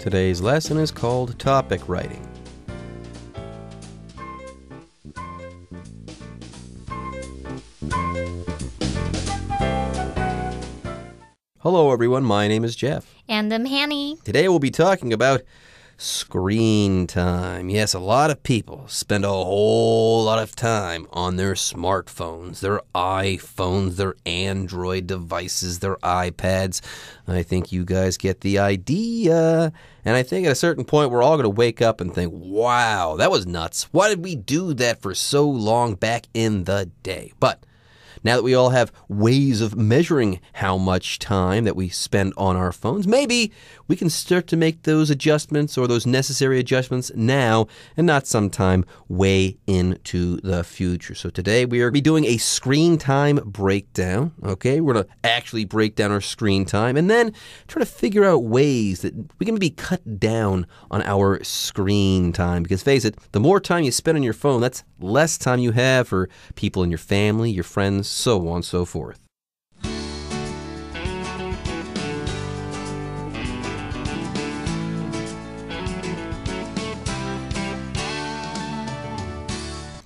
Today's lesson is called Topic Writing. Hello, everyone. My name is Jeff. And I'm Hanny. Today we'll be talking about Screen time. Yes, a lot of people spend a whole lot of time on their smartphones, their iPhones, their Android devices, their iPads. I think you guys get the idea. And I think at a certain point, we're all going to wake up and think, wow, that was nuts. Why did we do that for so long back in the day? But now that we all have ways of measuring how much time that we spend on our phones, maybe we can start to make those adjustments or those necessary adjustments now and not sometime way into the future. So today we are be doing a screen time breakdown. Okay, we're gonna actually break down our screen time and then try to figure out ways that we can be cut down on our screen time. Because face it, the more time you spend on your phone, that's less time you have for people in your family, your friends so on so forth.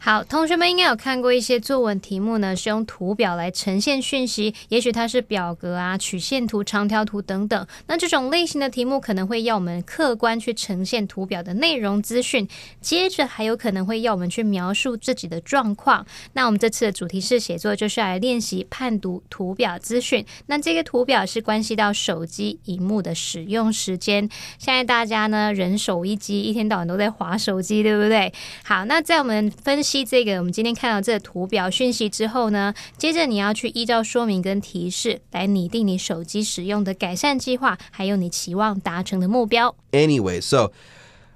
好，同学们应该有看过一些作文题目呢，是用图表来呈现讯息，也许它是表格啊、曲线图、长条图等等。那这种类型的题目可能会要我们客观去呈现图表的内容资讯，接着还有可能会要我们去描述自己的状况。那我们这次的主题是写作，就是来练习判读图表资讯。那这个图表是关系到手机荧幕的使用时间。现在大家呢，人手一机，一天到晚都在划手机，对不对？好，那在我们分析。析这个我们今天看到这图表讯息之后呢，接着你要去依照说明跟提示来拟定你手机使用的改善计划，还有你期望达成的目标。Anyway, so.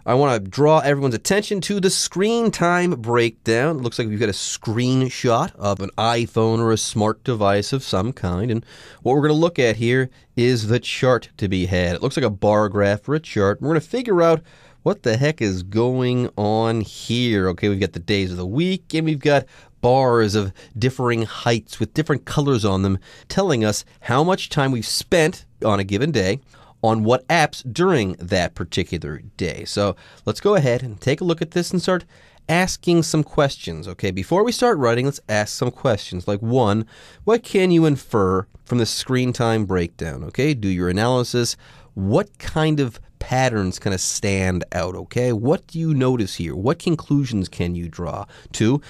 I want to draw everyone's attention to the screen time breakdown. It looks like we've got a screenshot of an iPhone or a smart device of some kind. And what we're going to look at here is the chart to be had. It looks like a bar graph or a chart. We're going to figure out what the heck is going on here? Okay, we've got the days of the week and we've got bars of differing heights with different colors on them telling us how much time we've spent on a given day on what apps during that particular day. So let's go ahead and take a look at this and start asking some questions. Okay, before we start writing, let's ask some questions. Like, one, what can you infer from the screen time breakdown? Okay, do your analysis. What kind of patterns kind of stand out, okay? What do you notice here? What conclusions can you draw? Two,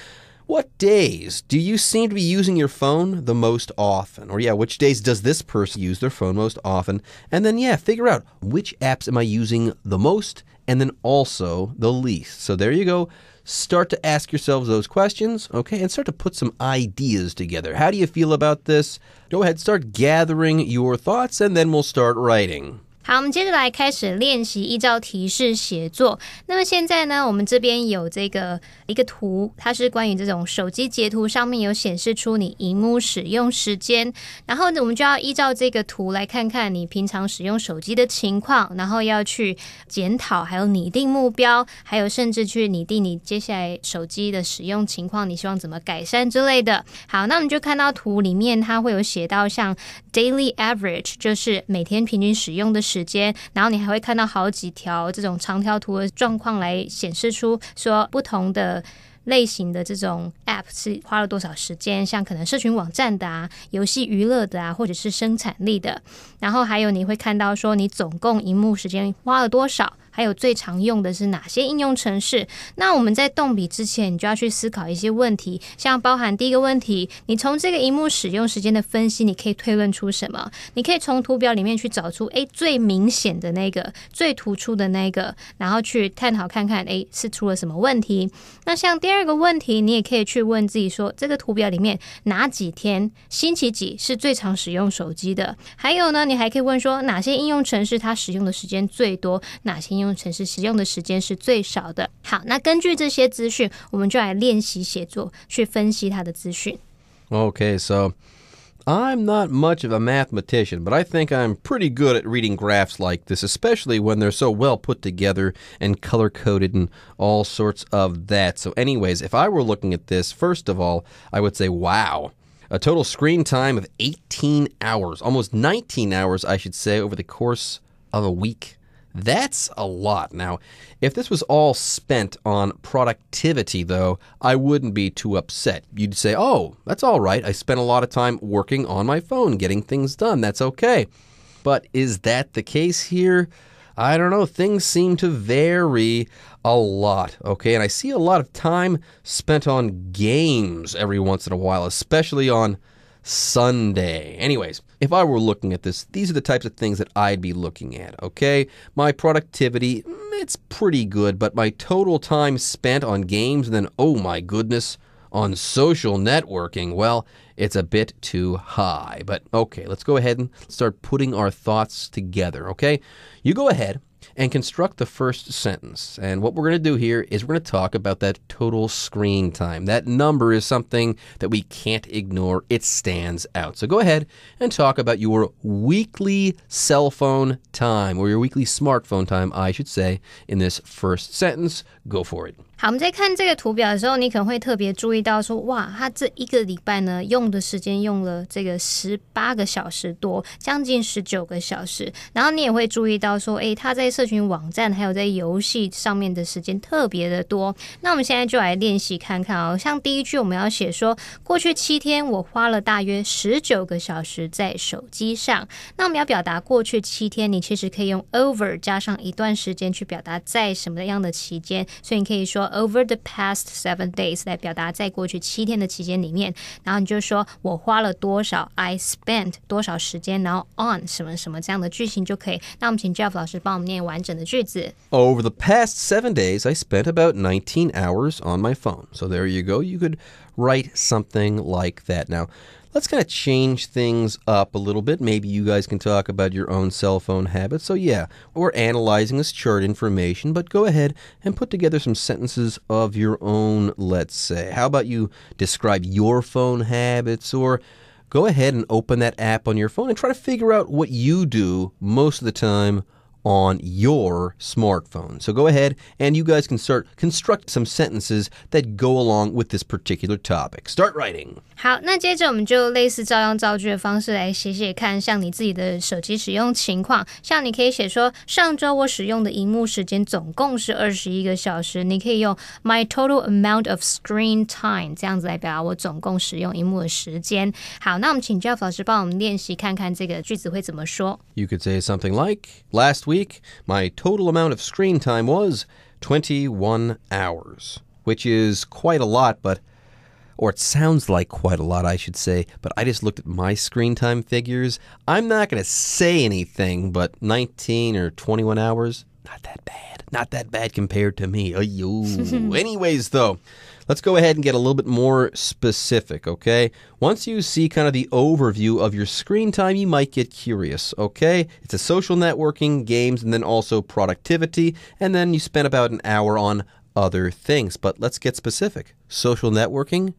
what days do you seem to be using your phone the most often? Or, yeah, which days does this person use their phone most often? And then, yeah, figure out which apps am I using the most and then also the least. So, there you go. Start to ask yourselves those questions, okay, and start to put some ideas together. How do you feel about this? Go ahead, start gathering your thoughts, and then we'll start writing. 好，我们接着来开始练习依照提示写作。那么现在呢，我们这边有这个一个图，它是关于这种手机截图上面有显示出你荧幕使用时间。然后呢，我们就要依照这个图来看看你平常使用手机的情况，然后要去检讨，还有拟定目标，还有甚至去拟定你接下来手机的使用情况，你希望怎么改善之类的。好，那我们就看到图里面它会有写到像 daily average，就是每天平均使用的时。时间，然后你还会看到好几条这种长条图的状况来显示出说不同的类型的这种 App 是花了多少时间，像可能社群网站的啊、游戏娱乐的啊，或者是生产力的，然后还有你会看到说你总共荧幕时间花了多少。还有最常用的是哪些应用程式？那我们在动笔之前，你就要去思考一些问题，像包含第一个问题，你从这个荧幕使用时间的分析，你可以推论出什么？你可以从图表里面去找出，哎，最明显的那个，最突出的那个，然后去探讨看看，哎，是出了什么问题？那像第二个问题，你也可以去问自己说，这个图表里面哪几天、星期几是最常使用手机的？还有呢，你还可以问说，哪些应用程式它使用的时间最多？哪些应用用程式使用的时间是最少的。好，那根据这些资讯，我们就来练习写作，去分析它的资讯。Okay, so. I'm not much of a mathematician, but I think I'm pretty good at reading graphs like this, especially when they're so well put together and color coded and all sorts of that. So, anyways, if I were looking at this, first of all, I would say, wow. A total screen time of 18 hours, almost 19 hours, I should say, over the course of a week. That's a lot. Now, if this was all spent on productivity, though, I wouldn't be too upset. You'd say, oh, that's all right. I spent a lot of time working on my phone, getting things done. That's okay. But is that the case here? I don't know. Things seem to vary a lot, okay? And I see a lot of time spent on games every once in a while, especially on Sunday. Anyways, if I were looking at this, these are the types of things that I'd be looking at, okay? My productivity, mm, it's pretty good, but my total time spent on games and then, oh my goodness, on social networking, well, it's a bit too high. But okay, let's go ahead and start putting our thoughts together, okay? You go ahead and construct the first sentence. And what we're going to do here is we're going to talk about that total screen time. That number is something that we can't ignore. It stands out. So go ahead and talk about your weekly cell phone time or your weekly smartphone time, I should say, in this first sentence. Go for it. 好，我们在看这个图表的时候，你可能会特别注意到说，哇，他这一个礼拜呢，用的时间用了这个十八个小时多，将近十九个小时。然后你也会注意到说，哎，他在社群网站还有在游戏上面的时间特别的多。那我们现在就来练习看看哦。像第一句，我们要写说，过去七天我花了大约十九个小时在手机上。那我们要表达过去七天，你其实可以用 over 加上一段时间去表达在什么样的期间，所以你可以说。over the past seven days 来表达在过去七天的期间里面，然后你就说我花了多少，I spent 多少时间，然后 on 什么什么这样的句型就可以。那我们请 Jeff 老师帮我们念完整的句子。Over the past seven days, I spent about 19 hours on my phone. So there you go. You could write something like that. Now, Let's kind of change things up a little bit. Maybe you guys can talk about your own cell phone habits. So, yeah, we're analyzing this chart information, but go ahead and put together some sentences of your own, let's say. How about you describe your phone habits or go ahead and open that app on your phone and try to figure out what you do most of the time on your smartphone. So go ahead and you guys can start construct some sentences that go along with this particular topic. Start writing. 好，那接着我们就类似照样造句的方式来写写看，像你自己的手机使用情况，像你可以写说，上周我使用的荧幕时间总共是二十一个小时，你可以用 my total amount of screen time 这样子来表达我总共使用荧幕的时间。好，那我们请 Jeff 老师帮我们练习看看这个句子会怎么说。You could say something like last week, my total amount of screen time was 21 hours, which is quite a lot, but or it sounds like quite a lot, I should say, but I just looked at my screen time figures. I'm not going to say anything, but 19 or 21 hours, not that bad. Not that bad compared to me. Anyways, though, Let's go ahead and get a little bit more specific, okay? Once you see kind of the overview of your screen time, you might get curious, okay? It's a social networking, games, and then also productivity, and then you spend about an hour on other things. But let's get specific. Social networking,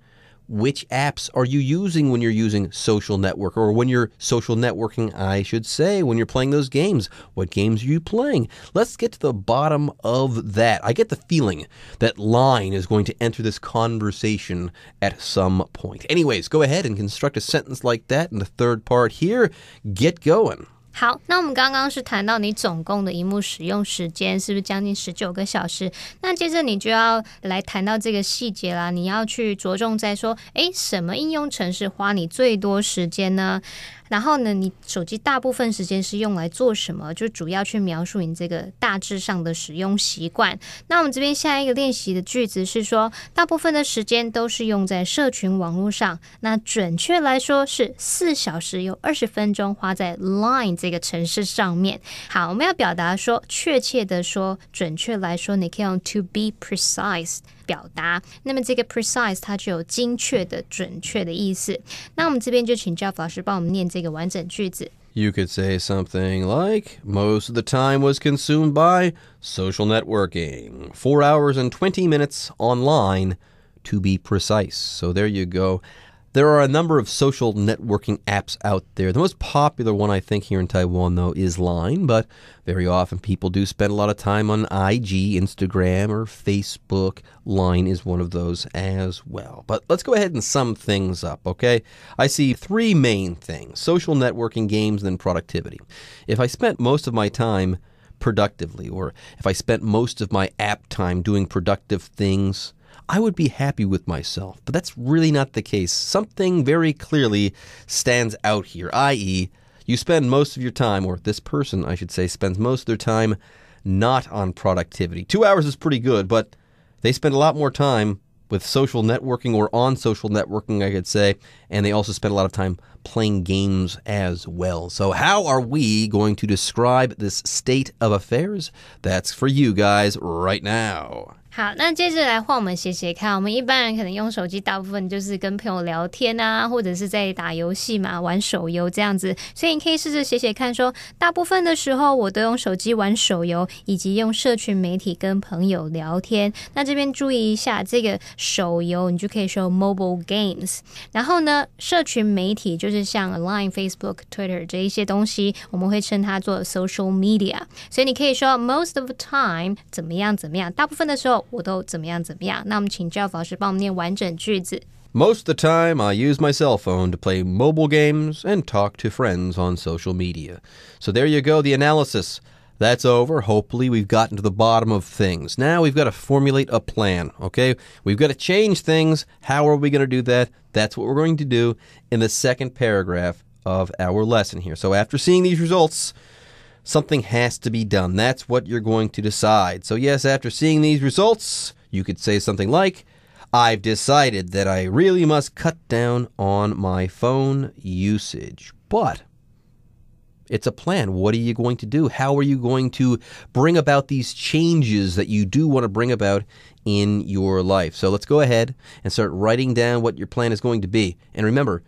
which apps are you using when you're using social network or when you're social networking, I should say, when you're playing those games? What games are you playing? Let's get to the bottom of that. I get the feeling that Line is going to enter this conversation at some point. Anyways, go ahead and construct a sentence like that in the third part here. Get going. 好，那我们刚刚是谈到你总共的荧幕使用时间，是不是将近十九个小时？那接着你就要来谈到这个细节啦，你要去着重在说，哎，什么应用程式花你最多时间呢？然后呢？你手机大部分时间是用来做什么？就主要去描述你这个大致上的使用习惯。那我们这边下一个练习的句子是说，大部分的时间都是用在社群网络上。那准确来说是四小时有二十分钟花在 Line 这个城市上面。好，我们要表达说，确切的说，准确来说，你可以用 to be precise。表达。那么这个 precise 它就有精确的、准确的意思。那我们这边就请 Jeff 老师帮我们念这个完整句子。You could say something like, most of the time was consumed by social networking, four hours and 20 minutes online to be precise. So there you go. There are a number of social networking apps out there. The most popular one, I think, here in Taiwan, though, is Line, but very often people do spend a lot of time on IG, Instagram, or Facebook. Line is one of those as well. But let's go ahead and sum things up, okay? I see three main things social networking, games, and productivity. If I spent most of my time productively, or if I spent most of my app time doing productive things, I would be happy with myself. But that's really not the case. Something very clearly stands out here, i.e., you spend most of your time, or this person, I should say, spends most of their time not on productivity. Two hours is pretty good, but they spend a lot more time with social networking or on social networking, I could say, and they also spend a lot of time playing games as well. So, how are we going to describe this state of affairs? That's for you guys right now. 好，那接着来换我们写写看。我们一般人可能用手机，大部分就是跟朋友聊天啊，或者是在打游戏嘛，玩手游这样子。所以你可以试着写写看，说大部分的时候我都用手机玩手游，以及用社群媒体跟朋友聊天。那这边注意一下，这个手游你就可以说 mobile games。然后呢，社群媒体就是像 line、Facebook、Twitter 这一些东西，我们会称它做 social media。所以你可以说 most of the time 怎么样怎么样，大部分的时候。Most of the time, I use my cell phone to play mobile games and talk to friends on social media. So there you go, the analysis. That's over. Hopefully, we've gotten to the bottom of things. Now we've got to formulate a plan, okay? We've got to change things. How are we going to do that? That's what we're going to do in the second paragraph of our lesson here. So, after seeing these results, something has to be done. That's what you're going to decide. So, yes, after seeing these results, you could say something like, I've decided that I really must cut down on my phone usage. But it's a plan. What are you going to do? How are you going to bring about these changes that you do want to bring about in your life? So let's go ahead and start writing down what your plan is going to be. And remember,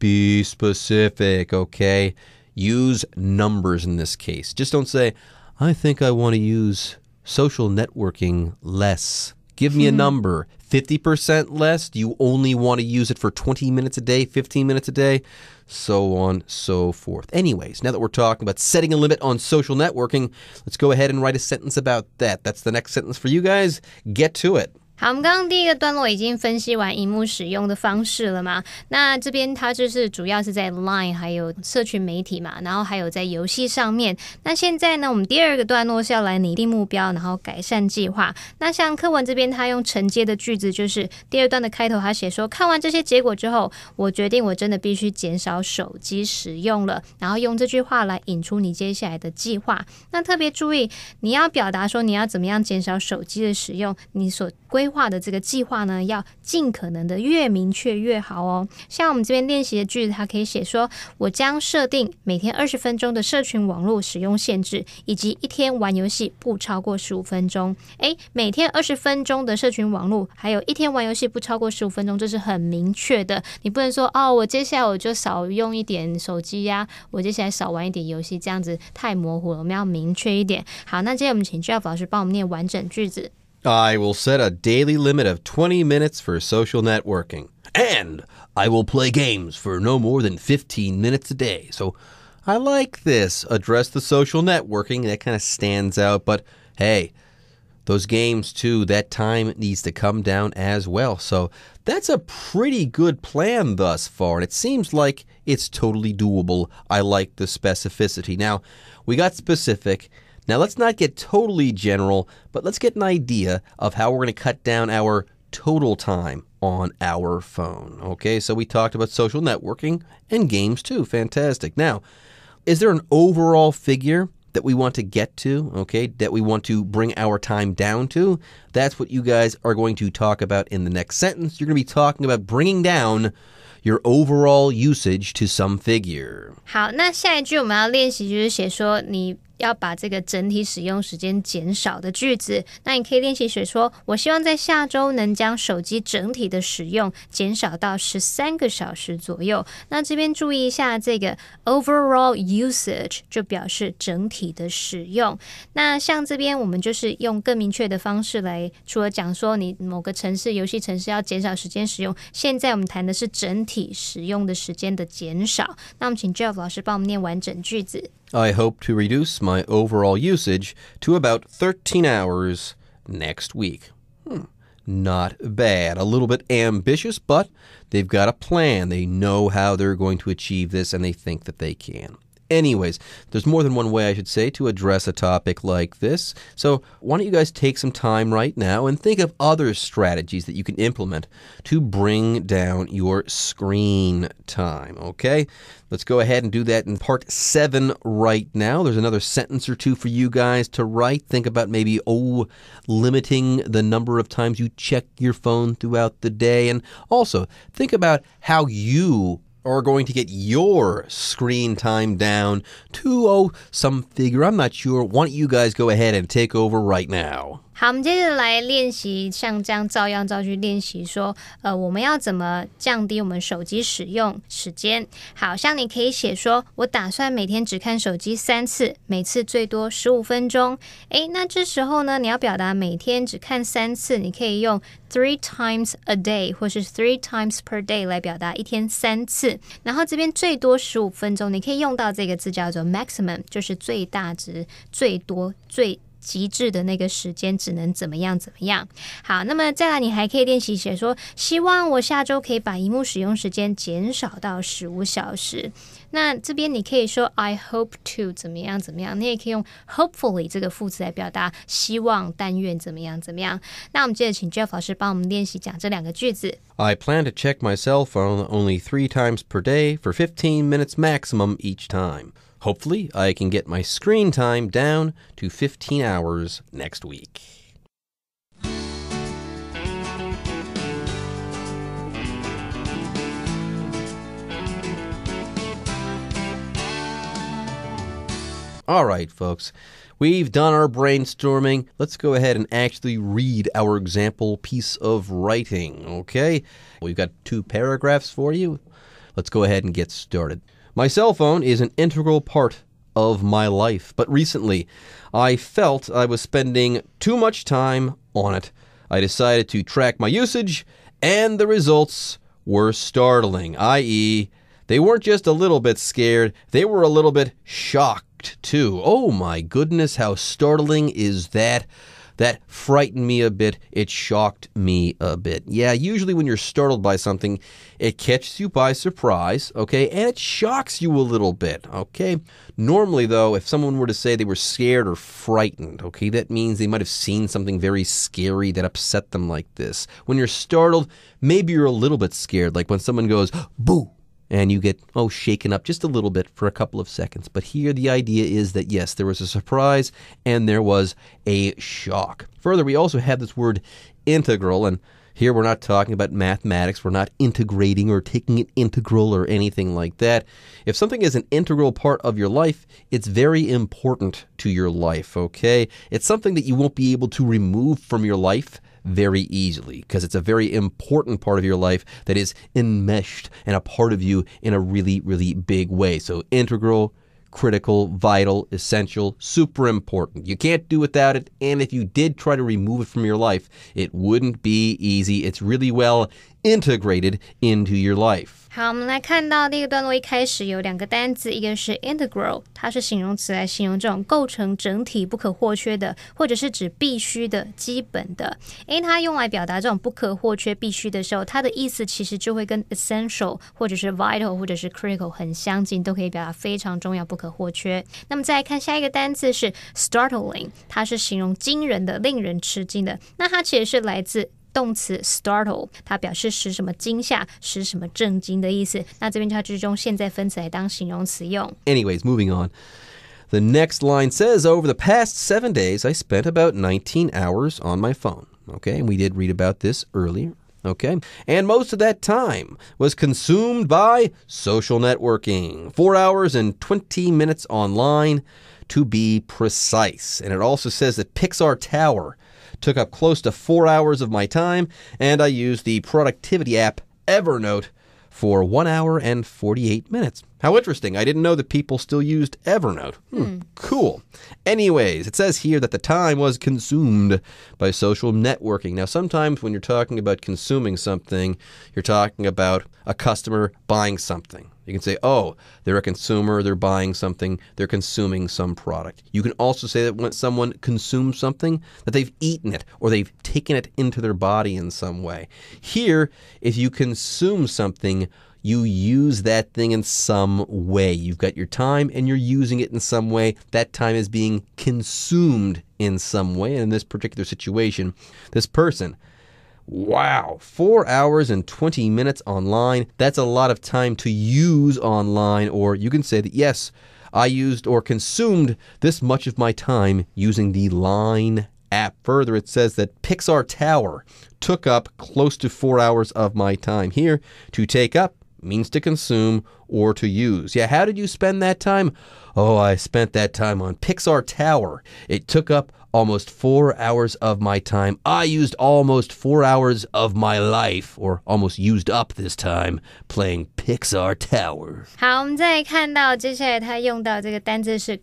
be specific, okay? Use numbers in this case. Just don't say, I think I want to use social networking less. Give me a number. 50% less? Do you only want to use it for 20 minutes a day, 15 minutes a day? So on, so forth. Anyways, now that we're talking about setting a limit on social networking, let's go ahead and write a sentence about that. That's the next sentence for you guys. Get to it. 好，我们刚刚第一个段落已经分析完荧幕使用的方式了嘛？那这边它就是主要是在 Line 还有社群媒体嘛，然后还有在游戏上面。那现在呢，我们第二个段落是要来拟定目标，然后改善计划。那像课文这边，它用承接的句子就是第二段的开头，它写说：“看完这些结果之后，我决定我真的必须减少手机使用了。”然后用这句话来引出你接下来的计划。那特别注意，你要表达说你要怎么样减少手机的使用，你所规。划的这个计划呢，要尽可能的越明确越好哦。像我们这边练习的句子，它可以写说：“我将设定每天二十分钟的社群网络使用限制，以及一天玩游戏不超过十五分钟。”诶，每天二十分钟的社群网络，还有一天玩游戏不超过十五分钟，这是很明确的。你不能说哦，我接下来我就少用一点手机呀，我接下来少玩一点游戏，这样子太模糊了。我们要明确一点。好，那今天我们请 Jeff 老师帮我们念完整句子。I will set a daily limit of 20 minutes for social networking. And I will play games for no more than 15 minutes a day. So I like this. Address the social networking. That kind of stands out. But hey, those games too, that time needs to come down as well. So that's a pretty good plan thus far, and it seems like it's totally doable. I like the specificity. Now, we got specific. Now, let's not get totally general, but let's get an idea of how we're going to cut down our total time on our phone. Okay, so we talked about social networking and games too. Fantastic. Now, is there an overall figure that we want to get to, okay, that we want to bring our time down to? That's what you guys are going to talk about in the next sentence. You're going to be talking about bringing down your overall usage to some figure. 好，那下一句我们要练习就是写说你要把这个整体使用时间减少的句子，那你可以练习学说。我希望在下周能将手机整体的使用减少到十三个小时左右。那这边注意一下，这个 overall usage 就表示整体的使用。那像这边我们就是用更明确的方式来，除了讲说你某个城市、游戏城市要减少时间使用，现在我们谈的是整体使用的时间的减少。那我们请 Jeff 老师帮我们念完整句子。I hope to reduce my overall usage to about 13 hours next week. Hmm, not bad. A little bit ambitious, but they've got a plan. They know how they're going to achieve this and they think that they can. Anyways, there's more than one way, I should say, to address a topic like this. So, why don't you guys take some time right now and think of other strategies that you can implement to bring down your screen time, okay? Let's go ahead and do that in part seven right now. There's another sentence or two for you guys to write. Think about maybe, oh, limiting the number of times you check your phone throughout the day. And also, think about how you are going to get your screen time down to oh some figure. I'm not sure. Why don't you guys go ahead and take over right now? 好，我们接着来练习，像这样照样照去练习。说，呃，我们要怎么降低我们手机使用时间？好，像你可以写说，我打算每天只看手机三次，每次最多十五分钟。诶，那这时候呢，你要表达每天只看三次，你可以用 three times a day 或是 three times per day 来表达一天三次。然后这边最多十五分钟，你可以用到这个字叫做 maximum，就是最大值，最多最。极致的那个时间只能怎么样怎么样？好，那么再来，你还可以练习写说，希望我下周可以把荧幕使用时间减少到十五小时。那这边你可以说 I hope to 怎么样怎么样？你也可以用 hopefully 这个副词来表达希望、但愿怎么样怎么样。那我们接着请 Jeff 老师帮我们练习讲这两个句子。I plan to check myself on only three times per day for fifteen minutes maximum each time. Hopefully, I can get my screen time down to 15 hours next week. All right, folks. We've done our brainstorming. Let's go ahead and actually read our example piece of writing, okay? We've got two paragraphs for you. Let's go ahead and get started. My cell phone is an integral part of my life, but recently I felt I was spending too much time on it. I decided to track my usage, and the results were startling, i.e., they weren't just a little bit scared, they were a little bit shocked, too. Oh my goodness, how startling is that? That frightened me a bit. It shocked me a bit. Yeah, usually when you're startled by something, it catches you by surprise, okay, and it shocks you a little bit, okay? Normally, though, if someone were to say they were scared or frightened, okay, that means they might have seen something very scary that upset them like this. When you're startled, maybe you're a little bit scared, like when someone goes, boo, and you get, oh, shaken up just a little bit for a couple of seconds. But here the idea is that, yes, there was a surprise and there was a shock. Further, we also have this word integral, and here we're not talking about mathematics. We're not integrating or taking an integral or anything like that. If something is an integral part of your life, it's very important to your life, okay? It's something that you won't be able to remove from your life very easily because it's a very important part of your life that is enmeshed and a part of you in a really, really big way. So integral critical, vital, essential, super important. You can't do without it, and if you did try to remove it from your life, it wouldn't be easy. It's really well integrated into your life. 好，我们来看到第一个段落一开始有两个单词，一个是 integral，它是形容词来形容这种构成整体不可或缺的，或者是指必须的、基本的。诶，它用来表达这种不可或缺、必须的时候，它的意思其实就会跟 essential 或者是 vital 或者是 critical 很相近，都可以表达非常重要不。可或缺。那么再来看下一个单字是 startling，它是形容惊人的、令人吃惊的。那它其实是来自。动词 startle，它表示使什么惊吓、使什么震惊的意思。那这边它就是用现在分词来当形容词用。Anyways, moving on. The next line says, Over the past seven days, I spent about 19 hours on my phone. Okay, and we did read about this earlier. Okay? And most of that time was consumed by social networking. Four hours and 20 minutes online, to be precise. And it also says that Pixar Tower took up close to four hours of my time, and I used the productivity app Evernote for one hour and 48 minutes. How interesting. I didn't know that people still used Evernote. Hmm, hmm. Cool. Anyways, it says here that the time was consumed by social networking. Now, sometimes when you're talking about consuming something, you're talking about a customer buying something you can say, oh, they're a consumer, they're buying something, they're consuming some product. You can also say that when someone consumes something, that they've eaten it or they've taken it into their body in some way. Here, if you consume something, you use that thing in some way. You've got your time and you're using it in some way. That time is being consumed in some way. And in this particular situation, this person Wow, four hours and 20 minutes online. That's a lot of time to use online, or you can say that yes, I used or consumed this much of my time using the Line app. Further, it says that Pixar Tower took up close to four hours of my time. Here, to take up means to consume or to use. Yeah, how did you spend that time? Oh, I spent that time on Pixar Tower. It took up almost four hours of my time. I used almost four hours of my life, or almost used up this time, playing Pixar Tower. 好，我们再看到接下来他用到这个单字是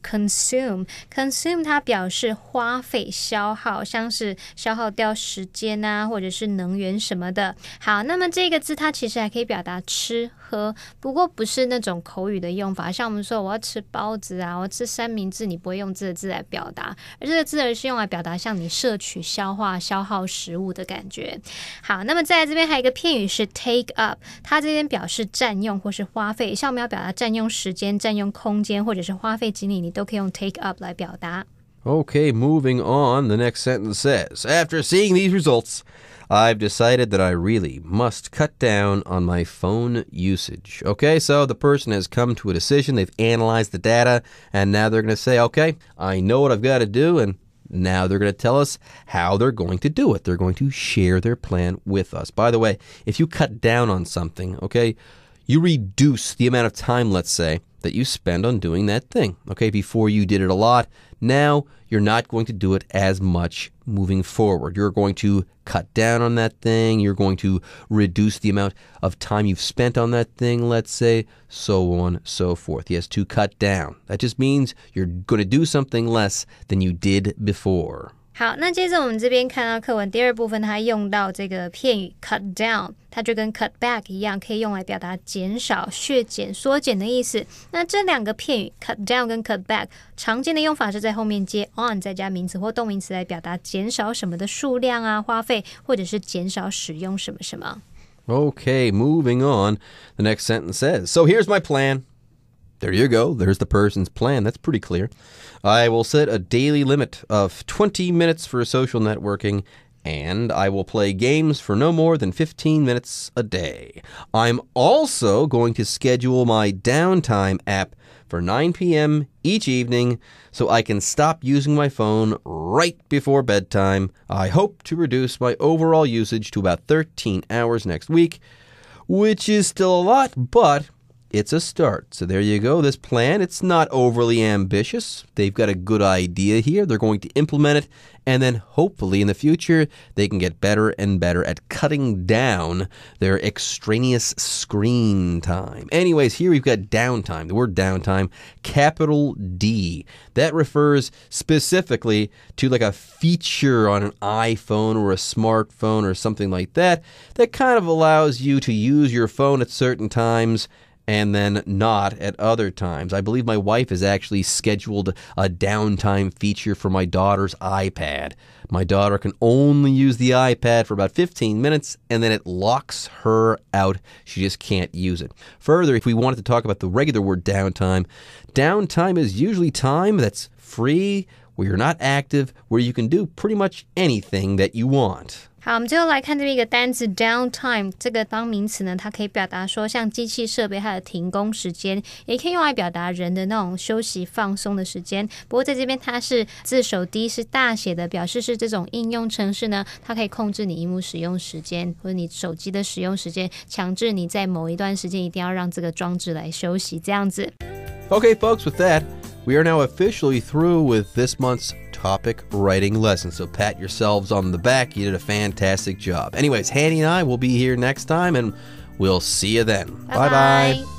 喝，不过不是那种口语的用法，像我们说我要吃包子啊，我要吃三明治，你不会用这个字来表达，而这个字而是用来表达像你摄取、消化、消耗食物的感觉。好，那么在这边还有一个片语是 take up，它这边表示占用或是花费，像我们要表达占用时间、占用空间或者是花费精力，你都可以用 take up 来表达。Okay, moving on, the next sentence says, after seeing these results. I've decided that I really must cut down on my phone usage. Okay, so the person has come to a decision, they've analyzed the data, and now they're going to say, okay, I know what I've got to do, and now they're going to tell us how they're going to do it. They're going to share their plan with us. By the way, if you cut down on something, okay, you reduce the amount of time, let's say, that you spend on doing that thing. Okay, before you did it a lot. Now you're not going to do it as much moving forward. You're going to cut down on that thing. You're going to reduce the amount of time you've spent on that thing, let's say, so on, so forth. Yes, to cut down. That just means you're going to do something less than you did before. 好，那接着我们这边看到课文第二部分，它用到这个片语 cut down，它就跟 cut back 一样，可以用来表达减少、削减、缩减的意思。那这两个片语 cut down 跟 cut back，常见的用法是在后面接 on，再加名词或动名词来表达减少什么的数量啊、花费，或者是减少使用什么什么。Okay, moving on. The next sentence says, "So here's my plan." There you go. There's the person's plan. That's pretty clear. I will set a daily limit of 20 minutes for social networking, and I will play games for no more than 15 minutes a day. I'm also going to schedule my downtime app for 9 p.m. each evening so I can stop using my phone right before bedtime. I hope to reduce my overall usage to about 13 hours next week, which is still a lot, but it's a start. So there you go. This plan, it's not overly ambitious. They've got a good idea here. They're going to implement it. And then hopefully in the future, they can get better and better at cutting down their extraneous screen time. Anyways, here we've got downtime. The word downtime, capital D. That refers specifically to like a feature on an iPhone or a smartphone or something like that that kind of allows you to use your phone at certain times and then not at other times. I believe my wife has actually scheduled a downtime feature for my daughter's iPad. My daughter can only use the iPad for about 15 minutes and then it locks her out. She just can't use it. Further, if we wanted to talk about the regular word downtime, downtime is usually time that's free, where you're not active, where you can do pretty much anything that you want. 好，我们最后来看这边一个单词 downtime。这个当名词呢，它可以表达说像机器设备它的停工时间，也可以用来表达人的那种休息放松的时间。不过在这边它是字首 D 是大写的，表示是这种应用程式呢，它可以控制你荧幕使用时间，或者你手机的使用时间，强制你在某一段时间一定要让这个装置来休息这样子。Okay, folks, with that, we are now officially through with this month's. topic writing lesson. So pat yourselves on the back. You did a fantastic job. Anyways, Hanny and I will be here next time, and we'll see you then. Bye bye.